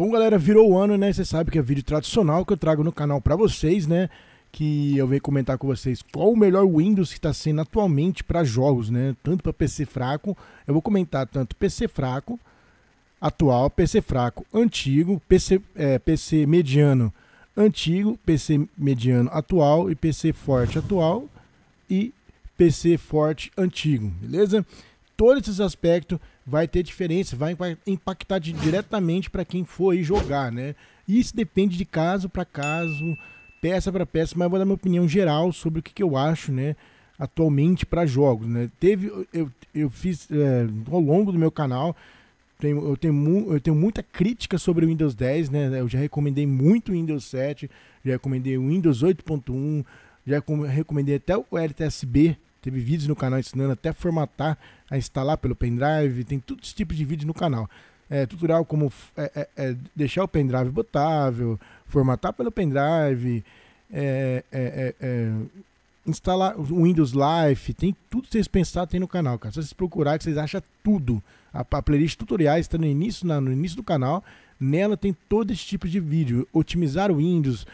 Bom, galera, virou o ano, né? Você sabe que é vídeo tradicional que eu trago no canal para vocês, né? Que eu venho comentar com vocês qual o melhor Windows que está sendo atualmente para jogos, né? Tanto para PC fraco, eu vou comentar tanto PC fraco, atual, PC fraco, antigo, PC, é, PC mediano, antigo, PC mediano, atual e PC forte, atual e PC forte, antigo, beleza? Todos esses aspectos vai ter diferença, vai impactar de, diretamente para quem for aí jogar, né? Isso depende de caso para caso, peça para peça, mas vou dar minha opinião geral sobre o que, que eu acho, né? Atualmente para jogos, né? Teve, eu, eu fiz é, ao longo do meu canal, eu, tenho, eu tenho muita crítica sobre o Windows 10, né? Eu já recomendei muito o Windows 7, já recomendei o Windows 8.1, já recomendei até o LTSB, Teve vídeos no canal ensinando até formatar, a instalar pelo pendrive, tem todos os tipos de vídeo no canal. É, tutorial como é, é, é, deixar o pendrive botável, formatar pelo pendrive, é, é, instalar o Windows Live, tem tudo que vocês pensar tem no canal, cara. Se vocês procurarem, vocês acham tudo. A, a playlist tutoriais está no início, na, no início do canal. Nela tem todo esse tipo de vídeo. Otimizar o Windows,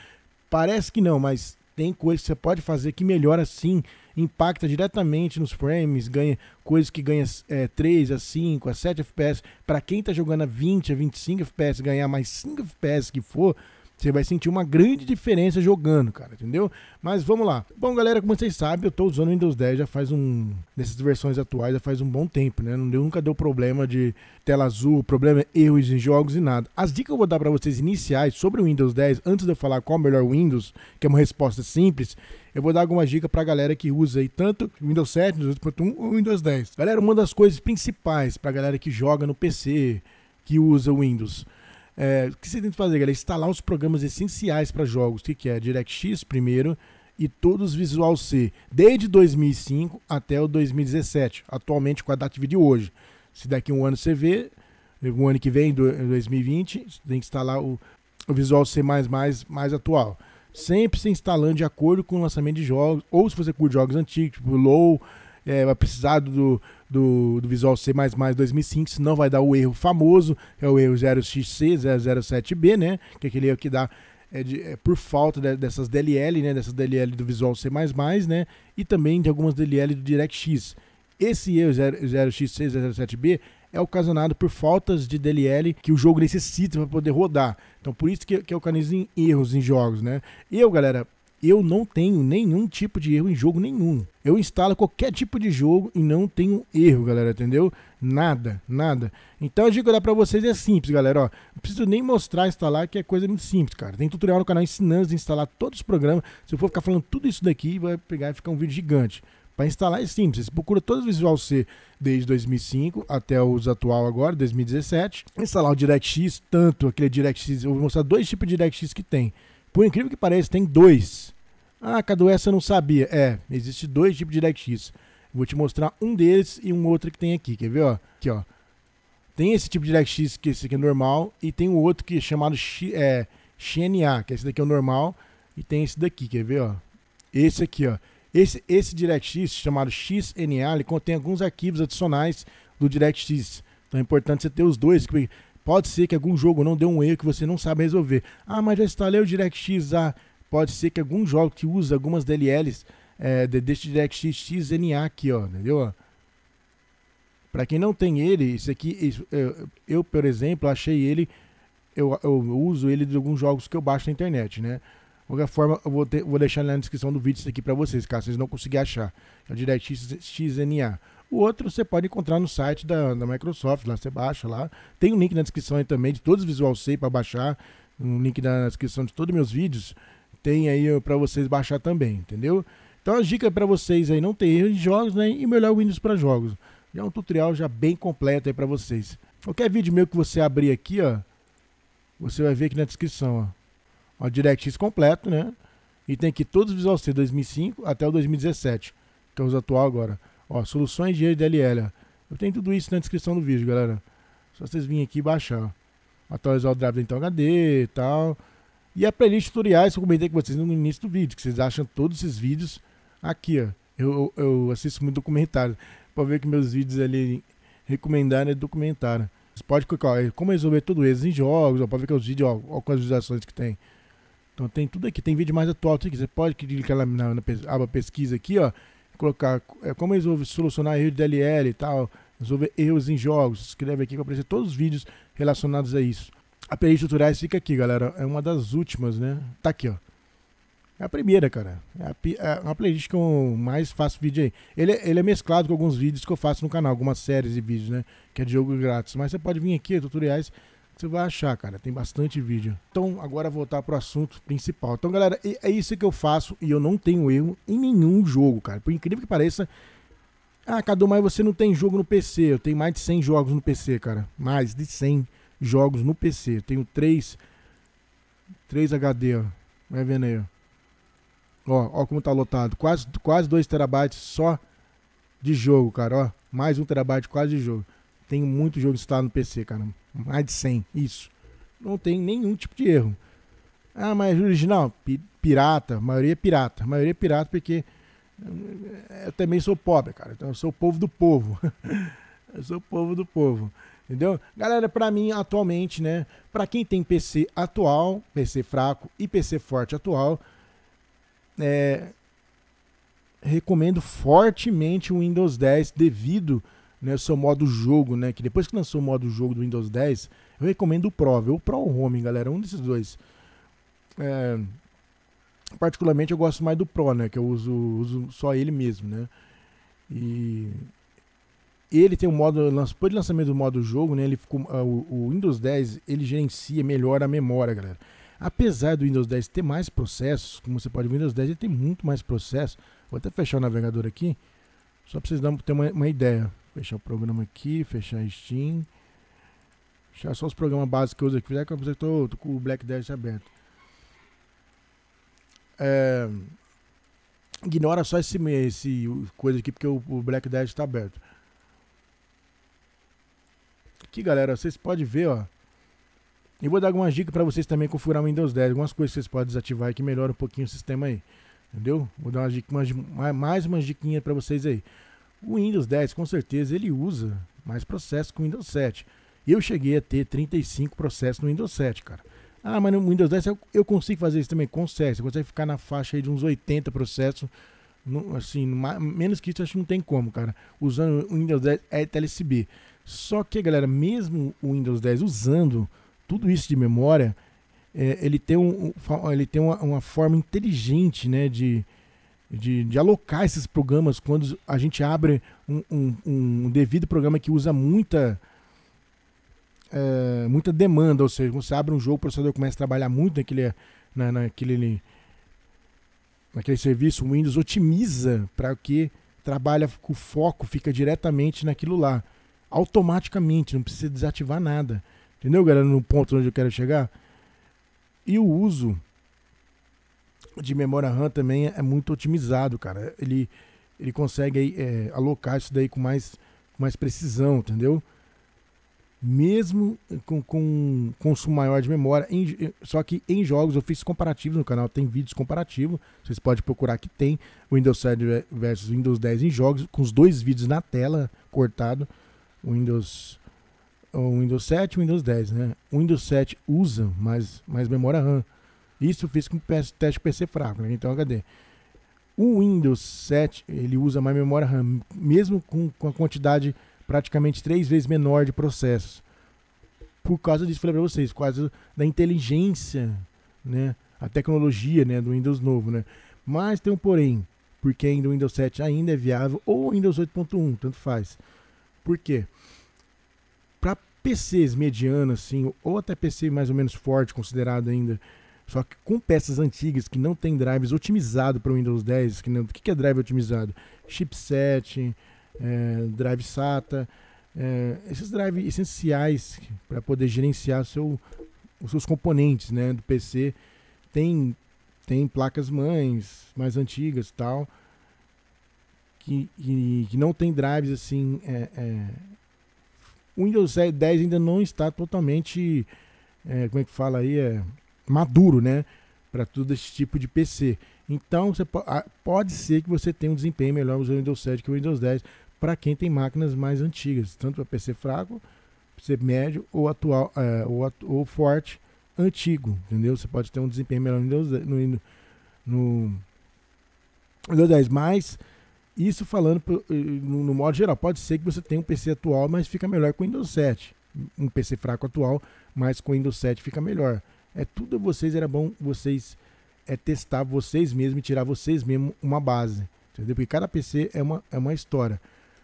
parece que não, mas tem coisas que você pode fazer que melhora sim impacta diretamente nos frames, ganha coisas que ganha é, 3 a 5 a 7 FPS. Para quem está jogando a 20 a 25 FPS, ganhar mais 5 FPS que for, você vai sentir uma grande diferença jogando, cara, entendeu? Mas vamos lá. Bom, galera, como vocês sabem, eu tô usando o Windows 10 já faz um. Nessas versões atuais já faz um bom tempo, né? Não deu, nunca deu problema de tela azul, problema erros em jogos e nada. As dicas que eu vou dar para vocês iniciais sobre o Windows 10, antes de eu falar qual é o melhor Windows, que é uma resposta simples, eu vou dar algumas dicas pra galera que usa aí tanto Windows 7, Windows 8.1 ou Windows 10. Galera, uma das coisas principais pra galera que joga no PC, que usa Windows é, o que você tem que fazer, galera? Instalar os programas essenciais para jogos, que, que é DirectX primeiro e todos Visual C, desde 2005 até o 2017, atualmente com a data de hoje. Se daqui um ano você vê, um ano que vem, 2020, você tem que instalar o, o Visual C mais, mais atual. Sempre se instalando de acordo com o lançamento de jogos, ou se você curte jogos antigos, tipo é, vai precisar do, do, do Visual C 2005, senão vai dar o erro famoso, que é o erro 0xC007B, né? Que é aquele erro que dá é de, é por falta de, dessas DLL, né, dessas DLL do Visual C++, né, e também de algumas DLL do DirectX. Esse erro 0 x 007 b é ocasionado por faltas de DLL que o jogo necessita para poder rodar. Então por isso que, que é em erros em jogos, né? Eu, galera, eu não tenho nenhum tipo de erro em jogo nenhum. Eu instalo qualquer tipo de jogo e não tenho erro, galera, entendeu? Nada, nada. Então a dica que eu dar pra vocês é simples, galera, ó. Não preciso nem mostrar instalar, que é coisa muito simples, cara. Tem tutorial no canal ensinando a instalar todos os programas. Se eu for ficar falando tudo isso daqui, vai pegar e ficar um vídeo gigante. Para instalar é simples, você procura todos os Visual C desde 2005 até os atual agora, 2017. Instalar o DirectX, tanto aquele DirectX, eu vou mostrar dois tipos de DirectX que tem por incrível que pareça, tem dois. Ah, Cadu, essa eu não sabia. É, existe dois tipos de DirectX. Vou te mostrar um deles e um outro que tem aqui. Quer ver, ó? Aqui, ó. Tem esse tipo de DirectX, que esse aqui é normal, e tem o outro que é chamado é, XNA, que esse daqui é o normal, e tem esse daqui, quer ver, ó? Esse aqui, ó. Esse, esse DirectX, chamado XNA, ele contém alguns arquivos adicionais do DirectX. Então é importante você ter os dois, Pode ser que algum jogo não dê um erro que você não sabe resolver. Ah, mas já instalei o DirectX. Ah, pode ser que algum jogo que usa algumas DLLs é, deste DirectX XNA aqui, ó, entendeu? Para quem não tem ele, isso aqui, isso, eu, eu, por exemplo, achei ele, eu, eu uso ele de alguns jogos que eu baixo na internet, né? De qualquer forma, eu vou, ter, vou deixar na descrição do vídeo isso aqui para vocês, caso vocês não conseguirem achar. É o DirectX XNA. O outro você pode encontrar no site da, da Microsoft, lá você baixa lá. Tem um link na descrição aí também de todos os Visual C para baixar, um link na descrição de todos os meus vídeos. Tem aí uh, para vocês baixar também, entendeu? Então a dica é para vocês aí não ter erro de jogos, né, e melhor o Windows para jogos. Já é um tutorial já bem completo aí para vocês. Qualquer vídeo meu que você abrir aqui, ó, você vai ver aqui na descrição, ó. Ó, DirectX completo, né? E tem aqui todos os Visual C 2005 até o 2017, que é os atual agora. Ó, soluções de EDLL. Eu tenho tudo isso na descrição do vídeo, galera. Só vocês virem aqui e baixar. Atualizar o drive então HD e tal. E a playlist tutoriais que eu comentei com vocês no início do vídeo, que vocês acham todos esses vídeos aqui, ó. Eu, eu, eu assisto muito documentário. Pra ver que meus vídeos ali recomendaram é documentário. Você pode clicar, ó, é como resolver tudo isso em jogos, ó, pra ver que é os vídeos, ó, ó visualizações que tem. Então tem tudo aqui, tem vídeo mais atual, você pode clicar na, na, na aba pesquisa aqui, ó colocar é, como resolver solucionar erro de DLL e tal, resolver erros em jogos. Escreve aqui que vai aparecer todos os vídeos relacionados a isso. A perícia tutoriais fica aqui, galera. É uma das últimas, né? Tá aqui, ó. É a primeira, cara. É, a, é uma playlist que eu mais faço vídeo aí. Ele, é, ele é mesclado com alguns vídeos que eu faço no canal, algumas séries e vídeos, né? Que é de jogo grátis. Mas você pode vir aqui, tutoriais, você vai achar, cara, tem bastante vídeo. Então, agora voltar pro assunto principal. Então, galera, é isso que eu faço e eu não tenho erro em nenhum jogo, cara. Por incrível que pareça, ah, Cadu, mas você não tem jogo no PC. Eu tenho mais de 100 jogos no PC, cara. Mais de 100 jogos no PC. Eu tenho 3 3 HD, ó. Vai vendo aí, ó. Ó, ó como tá lotado. Quase quase 2 terabytes só de jogo, cara, ó. Mais 1 terabyte quase de jogo. Tenho muito jogo instalado no PC, cara mais de 100, isso. Não tem nenhum tipo de erro. Ah, mas é original, pirata, maioria é pirata, maioria é pirata porque eh, eu também sou pobre, cara. Então eu sou o povo do povo. eu sou o povo do povo. Entendeu? Galera, para mim atualmente, né, para quem tem PC atual, PC fraco e PC forte atual, é, recomendo fortemente o Windows 10 devido a né, o seu modo jogo, né? Que depois que lançou o modo jogo do Windows 10, eu recomendo o Pro, viu? O Pro ou o Home, galera, é um desses dois. É, particularmente eu gosto mais do Pro, né? Que eu uso, uso só ele mesmo, né? E ele tem o um modo, depois do lançamento do modo jogo, né? Ele ficou, ah, o, o Windows 10 ele gerencia melhor a memória, galera. Apesar do Windows 10 ter mais processos, como você pode ver, o Windows 10 ele tem muito mais processos. Vou até fechar o navegador aqui, só para vocês terem uma, uma ideia. Fechar o programa aqui, fechar a Steam. Fechar só os programas básicos que eu uso aqui. que eu tô, tô com o Black Dash aberto. É, ignora só esse, esse coisa aqui, porque o, o Black Dash tá aberto. Aqui, galera, vocês podem ver, ó. E vou dar algumas dicas para vocês também configurar o Windows 10. Algumas coisas que vocês podem desativar que melhora um pouquinho o sistema aí. Entendeu? Vou dar umas dicas, mais umas diquinhas para vocês aí. O Windows 10, com certeza, ele usa mais processos que o Windows 7. Eu cheguei a ter 35 processos no Windows 7, cara. Ah, mas no Windows 10 eu, consigo fazer isso também, consegue. Você consegue ficar na faixa de uns 80 processos. No, assim, no, menos que isso, acho que não tem como, cara. Usando o Windows 10 é TLSB. Só que, galera, mesmo o Windows 10 usando tudo isso de memória, é, ele tem, um, ele tem uma, uma forma inteligente né, de, de, de alocar esses programas quando a gente abre um, um, um devido programa que usa muita, é, muita demanda, ou seja, você abre um jogo, o processador começa a trabalhar muito naquele, na, naquele, naquele serviço, o Windows otimiza para que trabalha com foco, fica diretamente naquilo lá, automaticamente, não precisa desativar nada. Entendeu, galera, no ponto onde eu quero chegar? E o uso de memória RAM também é muito otimizado, cara. Ele, ele consegue é, alocar isso daí com mais, com mais precisão, entendeu? Mesmo com, com consumo maior de memória, em, eh, só que em jogos eu fiz comparativos no canal, tem vídeos comparativos, vocês podem procurar que tem Windows 7 versus Windows 10 em jogos, com os dois vídeos na tela cortado, Windows o Windows 7 e Windows 10, né? O Windows 7 usa mais, mais memória RAM, isso fez com o teste PC fraco, né? então HD. O Windows 7 ele usa mais memória RAM, mesmo com, com a quantidade praticamente três vezes menor de processos. Por causa disso, falei para vocês, quase da inteligência, né? a tecnologia né? do Windows novo. Né? Mas tem um porém, porque ainda o Windows 7 ainda é viável, ou o Windows 8.1, tanto faz. Por quê? Para PCs medianos, assim, ou até PC mais ou menos forte, considerado ainda só que com peças antigas que não tem drives otimizado para o Windows 10, que não, o que, é drive otimizado? Chipset, é, drive SATA, é, esses drives essenciais para poder gerenciar seu, os seus componentes né, do PC. Tem, tem placas mães mais antigas tal, que, que, que não tem drives assim. É, o é, Windows 10 ainda não está totalmente. É, como é que fala aí? É, maduro, né? Para todo esse tipo de PC. Então, você pode ser que você tenha um desempenho melhor usando o Windows 7 que o Windows 10 para quem tem máquinas mais antigas, tanto para PC fraco, PC médio ou atual é, ou, ou, forte antigo, entendeu? Você pode ter um desempenho melhor no Windows no, no Windows 10, mas isso falando no, no, modo geral, pode ser que você tenha um PC atual, mas fica melhor com o Windows 7. Um PC fraco atual, mas com o Windows 7 fica melhor. É tudo vocês, era bom vocês é, testar vocês mesmos e tirar vocês mesmos uma base. Entendeu? Porque cada PC é uma, é uma história.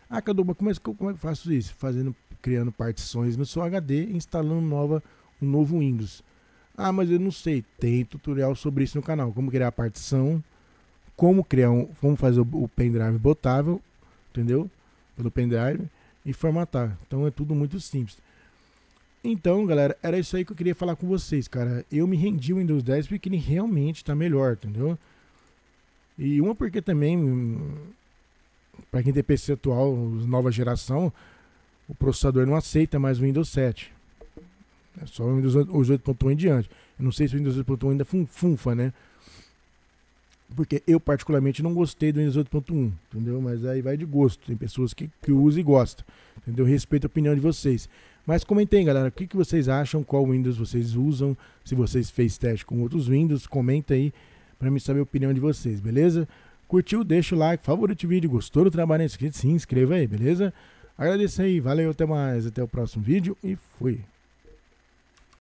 Ah, Caduba, como é, como é que eu faço isso? Fazendo, criando partições no seu HD e instalando nova, um novo Windows. Ah, mas eu não sei. Tem tutorial sobre isso no canal. Como criar a partição, como criar um, como fazer o, o pendrive botável, entendeu? Pelo pendrive e formatar. Então é tudo muito simples. Então, galera, era isso aí que eu queria falar com vocês, cara. Eu me rendi o Windows 10 porque ele realmente está melhor, entendeu? E uma porque também, hum, para quem tem PC atual, nova geração, o processador não aceita mais o Windows 7. É só o Windows 8.1 em diante. Eu não sei se o Windows 8.1 ainda funfa, né? Porque eu particularmente não gostei do Windows 8.1, entendeu? Mas aí vai de gosto. Tem pessoas que, que usam e gostam. Entendeu? Respeito a opinião de vocês. Mas comentem, galera, o que, que vocês acham, qual Windows vocês usam, se vocês fez teste com outros Windows, comenta aí para me saber a opinião de vocês, beleza? Curtiu? Deixa o like, favorite o vídeo, gostou do trabalho, se inscreva aí, beleza? Agradeço aí, valeu, até mais, até o próximo vídeo e fui!